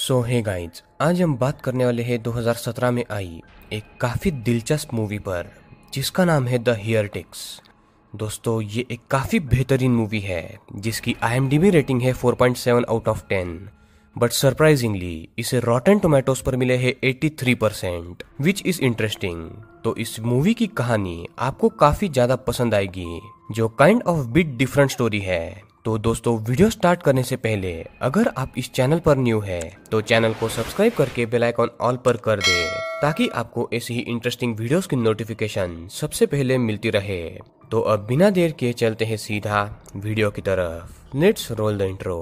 सो hey guys आज हम बात करने वाले हैं 2017 में आई एक काफ़ी दिलचस्प मूवी पर जिसका नाम है द हेयर टिक्स दोस्तों ये एक काफ़ी बेहतरीन मूवी है जिसकी आई रेटिंग है 4.7 out of ten but surprisingly इसे रॉटन टोमेटोस पर मिले हैं three percent which is interesting तो इस मूवी की कहानी आपको काफ़ी ज़्यादा पसंद आएगी जो kind of bit different story है तो दोस्तों वीडियो स्टार्ट करने से पहले अगर आप इस चैनल पर न्यू है तो चैनल को सब्सक्राइब करके बेल आइकन ऑल पर कर दे ताकि आपको ऐसी ही इंटरेस्टिंग वीडियोस की नोटिफिकेशन सबसे पहले मिलती रहे तो अब बिना देर के चलते हैं सीधा वीडियो की तरफ let's roll the intro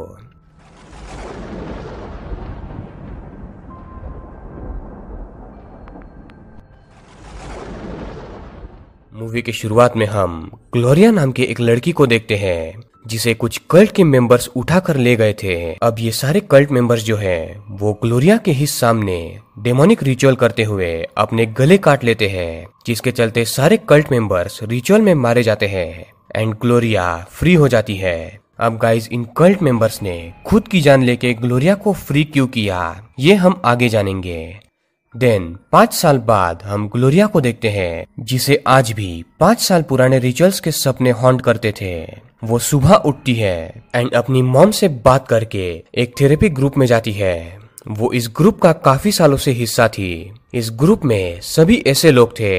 movie की शुरुआत में हम ग्लोरिया नाम की एक लड़की को देखते हैं जिसे कुछ कल्ट के मेंबर्स उठा कर ले गए थे अब ये सारे कल्ट मेंबर्स जो हैं वो ग्लोरिया के ही सामने डेमोनिक रिचुअल करते हुए अपने गले काट लेते हैं जिसके चलते सारे कल्ट मेंबर्स रिचुअल में मारे जाते हैं एंड ग्लोरिया फ्री हो जाती है अब गाइस इन कल्ट मेंबर्स ने खुद की जान लेके ग्लोरिया को फ्री क्यों किया ये हम आगे जानेंगे देन पांच साल बाद हम ग्लोरिया को देखते हैं जिसे आज भी पांच साल पुराने रिचुअल्स के सपने हॉन्ट करते थे वो सुबह उठती है एंड अपनी मॉम से बात करके एक थेरेपी ग्रुप में जाती है वो इस ग्रुप का काफी सालों से हिस्सा थी इस ग्रुप में सभी ऐसे लोग थे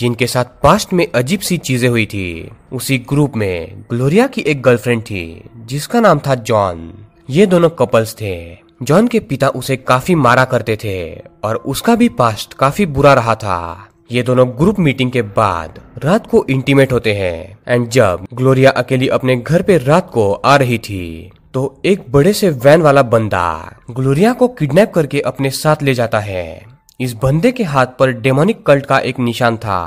जिनके साथ पास्ट में अजीब सी चीजें हुई थी उसी ग्रुप में ग्लोरिया की एक गर्लफ्रेंड थी जिसका नाम था जॉन ये दोनों कपल्स थे जॉन के पिता उसे काफी मारा करते थे और उसका भी पास्ट काफी बुरा रहा था ये दोनों ग्रुप मीटिंग के बाद रात को इंटीमेट होते हैं एंड जब ग्लोरिया अकेली अपने घर पे रात को आ रही थी तो एक बड़े से वैन वाला बंदा ग्लोरिया को किडनैप करके अपने साथ ले जाता है इस बंदे के हाथ पर डेमोनिक कल्ट का एक निशान था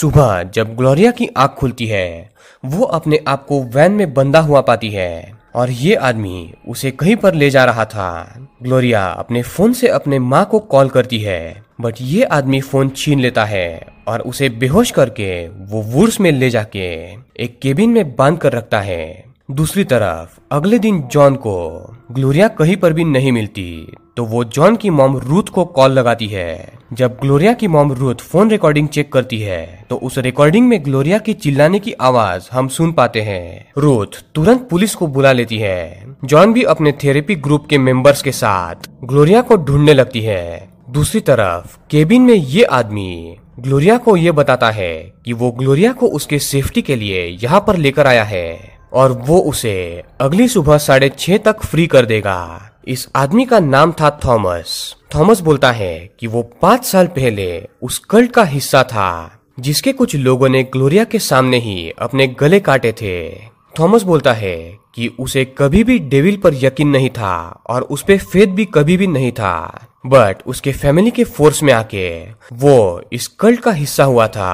सुबह जब ग्लोरिया की आंख खुलती है वो अपने आप को वैन में बंधा हुआ पाती है और ये आदमी उसे कहीं पर ले जा रहा था ग्लोरिया अपने फोन से अपने माँ को कॉल करती है बट ये आदमी फोन छीन लेता है और उसे बेहोश करके वो वुर्स में ले जाके एक केबिन में बांध कर रखता है दूसरी तरफ अगले दिन जॉन को ग्लोरिया कहीं पर भी नहीं मिलती तो वो जॉन की मॉम रूथ को कॉल लगाती है जब ग्लोरिया की mom Ruth phone recording check करती है तो उस रिकॉर्डिंग में ग्लोरिया की चिल्लाने की आवाज हम सुन पाते हैं रूथ तुरंत पुलिस को बुला लेती है जॉन भी अपने थेरेपी ग्रुप के मेंबर्स के साथ ग्लोरिया को ढूंढने लगती है दूसरी तरफ केबिन में ये आदमी ग्लोरिया को ये बताता है कि वो ग्लोरिया को उसके सेफ्टी के लिए यहाँ पर लेकर आया है और वो उसे अगली सुबह साढ़े छह तक फ्री कर देगा इस आदमी का नाम था थॉमस थॉमस बोलता है कि वो पांच साल पहले उस कल्ट का हिस्सा था जिसके कुछ लोगों ने ग्लोरिया के सामने ही अपने गले काटे थे थॉमस बोलता है कि उसे कभी भी डेविल पर यकीन नहीं था और उस पर फेद भी कभी भी नहीं था बट उसके फैमिली के फोर्स में आके वो इस कल्ट का हिस्सा हुआ था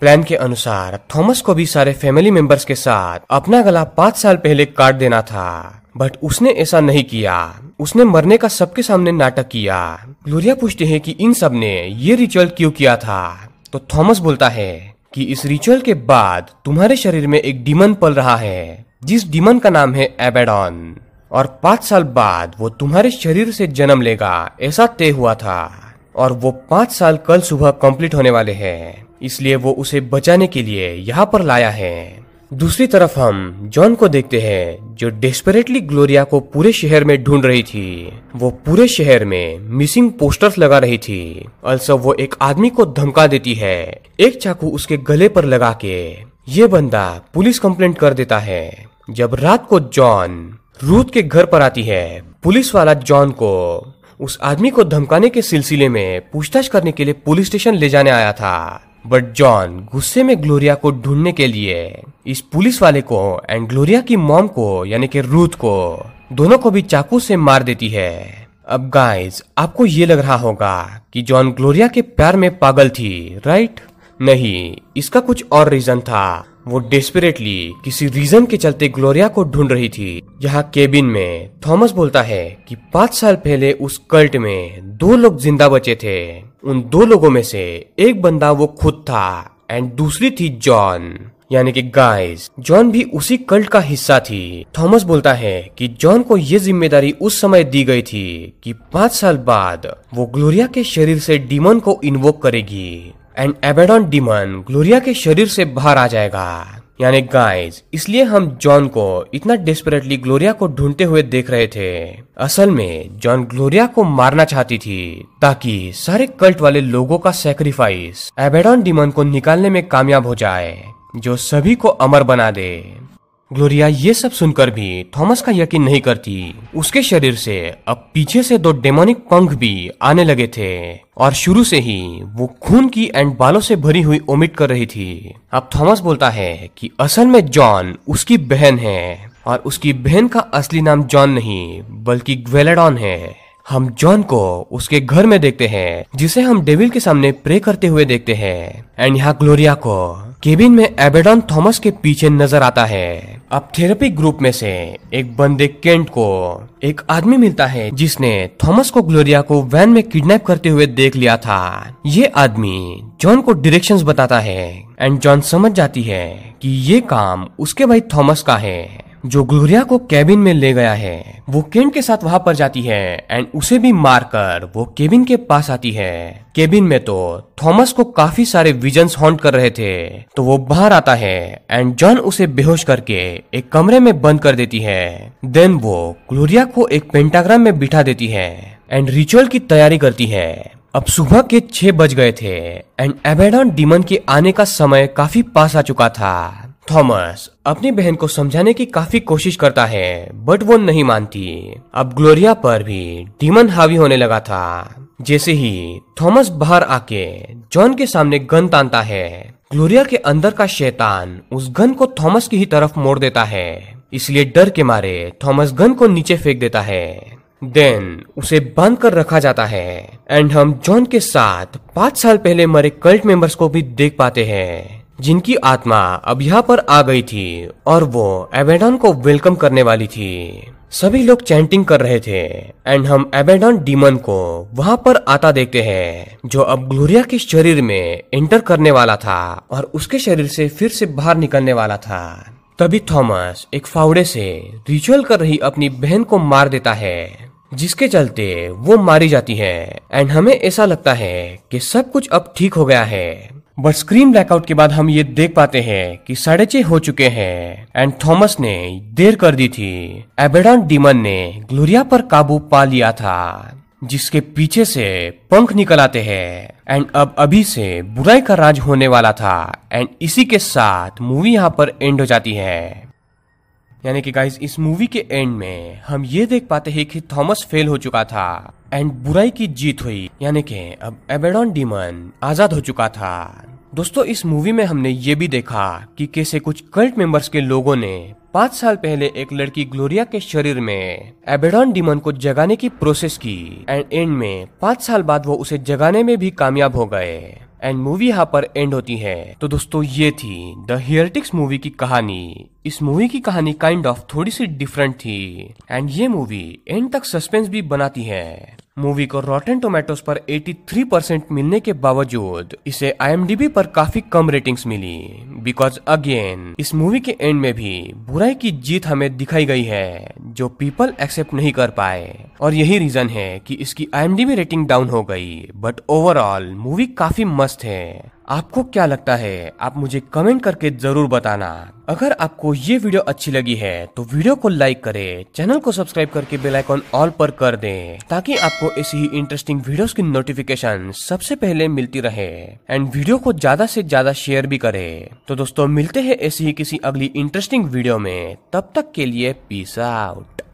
प्लान के अनुसार थॉमस को भी सारे फैमिली मेंबर्स के साथ अपना गला पांच साल पहले काट देना था बट उसने ऐसा नहीं किया उसने मरने का सबके सामने नाटक किया ग्लोरिया पूछते हैं कि इन सब ने ये रिचुअल क्यों किया था तो थॉमस बोलता है कि इस रिचुअल के बाद तुम्हारे शरीर में एक डिमन पल रहा है जिस डिमन का नाम है एबेडॉन और पांच साल बाद वो तुम्हारे शरीर से जन्म लेगा ऐसा तय हुआ था और वो पांच साल कल सुबह कंप्लीट होने वाले हैं इसलिए वो उसे बचाने के लिए यहाँ पर लाया है दूसरी तरफ हम जॉन को देखते हैं जो डेस्परेटली ग्लोरिया को पूरे शहर में ढूंढ रही थी वो पूरे शहर में मिसिंग पोस्टर्स लगा रही थी अल्सो वो एक आदमी को धमका देती है एक चाकू उसके गले पर लगा के ये बंदा पुलिस कंप्लेंट कर देता है जब रात को जॉन रूथ के घर पर आती है पुलिस वाला जॉन को उस आदमी को धमकाने के सिलसिले में पूछताछ करने के लिए पुलिस स्टेशन ले जाने आया था बट जॉन गुस्से में ग्लोरिया को ढूंढने के लिए इस पुलिस वाले को एंड ग्लोरिया की मॉम को यानी कि रूथ को दोनों को भी चाकू से मार देती है अब गाइस आपको ये लग रहा होगा कि जॉन ग्लोरिया के प्यार में पागल थी राइट नहीं इसका कुछ और रीजन था वो डेस्परेटली किसी रीजन के चलते ग्लोरिया को ढूंढ रही थी यहाँ केबिन में थॉमस बोलता है कि पांच साल पहले उस कल्ट में दो लोग जिंदा बचे थे उन दो लोगों में से एक बंदा वो खुद था एंड दूसरी थी जॉन यानी कि गाइस जॉन भी उसी कल्ट का हिस्सा थी थॉमस बोलता है कि जॉन को ये जिम्मेदारी उस समय दी गई थी कि पांच साल बाद वो ग्लोरिया के शरीर से डीमन को इन्वोक करेगी एंड एबेडोन डिमन ग्लोरिया के शरीर से बाहर आ जाएगा यानी गाइस इसलिए हम जॉन को इतना डेस्परेटली ग्लोरिया को ढूंढते हुए देख रहे थे असल में जॉन ग्लोरिया को मारना चाहती थी ताकि सारे कल्ट वाले लोगों का सेक्रीफाइस एबेडॉन डिमन को निकालने में कामयाब हो जाए जो सभी को अमर बना दे ग्लोरिया ये सब सुनकर भी थॉमस का यकीन नहीं करती उसके शरीर से अब पीछे से दो डेमोनिक पंख भी आने लगे थे और शुरू से ही वो खून की एंड बालों से भरी हुई ओमिट कर रही थी अब थॉमस बोलता है कि असल में जॉन उसकी बहन है और उसकी बहन का असली नाम जॉन नहीं बल्कि ग्वेलेडॉन है हम जॉन को उसके घर में देखते हैं जिसे हम डेविल के सामने प्रे करते हुए देखते हैं एंड यहाँ ग्लोरिया को केबिन में एबेडॉन थॉमस के पीछे नजर आता है अब थेरेपी ग्रुप में से एक बंदे केंट को एक आदमी मिलता है जिसने थॉमस को ग्लोरिया को वैन में किडनैप करते हुए देख लिया था ये आदमी जॉन को डायरेक्शंस बताता है एंड जॉन समझ जाती है कि ये काम उसके भाई थॉमस का है जो ग्लोरिया को केबिन में ले गया है वो केन के साथ वहां पर जाती है एंड उसे भी मारकर वो केबिन के पास आती है केबिन में तो थॉमस को काफी सारे विजन्स हॉन्ट कर रहे थे तो वो बाहर आता है एंड जॉन उसे बेहोश करके एक कमरे में बंद कर देती है देन वो ग्लोरिया को एक पेंटाग्राम में बिठा देती है एंड रिचुअल की तैयारी करती है अब सुबह के छह बज गए थे एंड एबेडॉन डीमन के आने का समय काफी पास आ चुका था थॉमस अपनी बहन को समझाने की काफी कोशिश करता है बट वो नहीं मानती अब ग्लोरिया पर भी डीमन हावी होने लगा था जैसे ही थॉमस बाहर आके जॉन के सामने गन तानता है ग्लोरिया के अंदर का शैतान उस गन को थॉमस की ही तरफ मोड़ देता है इसलिए डर के मारे थॉमस गन को नीचे फेंक देता है देन उसे बांध कर रखा जाता है एंड हम जॉन के साथ पांच साल पहले मरे कल्ट मेंबर्स को भी देख पाते हैं जिनकी आत्मा अब यहाँ पर आ गई थी और वो एबेडन को वेलकम करने वाली थी सभी लोग चैंटिंग कर रहे थे एंड हम एबेडॉन डीमन को वहां पर आता देखते हैं जो अब ग्लोरिया के शरीर में एंटर करने वाला था और उसके शरीर से फिर से बाहर निकलने वाला था तभी थॉमस एक फावड़े से रिचुअल कर रही अपनी बहन को मार देता है जिसके चलते वो मारी जाती है एंड हमें ऐसा लगता है कि सब कुछ अब ठीक हो गया है बट स्क्रीन ब्लैकआउट के बाद हम ये देख पाते हैं कि साढ़े छह हो चुके हैं एंड थॉमस ने देर कर दी थी एबेडॉन डीमन ने ग्लोरिया पर काबू पा लिया था जिसके पीछे से पंख निकल आते हैं एंड अब अभी से बुराई का राज होने वाला था एंड इसी के साथ मूवी यहाँ पर एंड हो जाती है यानी कि गाइस इस मूवी के एंड में हम ये देख पाते हैं कि थॉमस फेल हो चुका था एंड बुराई की जीत हुई यानी कि अब एबेडॉन डीमन आजाद हो चुका था दोस्तों इस मूवी में हमने ये भी देखा कि कैसे कुछ कल्ट मेंबर्स के लोगों ने पांच साल पहले एक लड़की ग्लोरिया के शरीर में एबेडॉन डीमन को जगाने की प्रोसेस की एंड एंड में पांच साल बाद वो उसे जगाने में भी कामयाब हो गए एंड मूवी यहाँ पर एंड होती है तो दोस्तों ये थी द हियरटिक्स मूवी की कहानी इस मूवी की कहानी काइंड ऑफ थोड़ी सी डिफरेंट थी एंड ये मूवी एंड तक सस्पेंस भी बनाती है मूवी को रॉटन टोमेटो पर 83 परसेंट मिलने के बावजूद इसे आई पर काफी कम रेटिंग्स मिली बिकॉज अगेन इस मूवी के एंड में भी बुराई की जीत हमें दिखाई गई है जो पीपल एक्सेप्ट नहीं कर पाए और यही रीजन है कि इसकी आई रेटिंग डाउन हो गई बट ओवरऑल मूवी काफी मस्त है आपको क्या लगता है आप मुझे कमेंट करके जरूर बताना अगर आपको ये वीडियो अच्छी लगी है तो वीडियो को लाइक करें, चैनल को सब्सक्राइब करके बेल आइकन ऑल पर कर दें ताकि आपको ऐसी ही इंटरेस्टिंग वीडियोस की नोटिफिकेशन सबसे पहले मिलती रहे एंड वीडियो को ज्यादा से ज्यादा शेयर भी करें तो दोस्तों मिलते हैं ऐसी ही किसी अगली इंटरेस्टिंग वीडियो में तब तक के लिए पीस आउट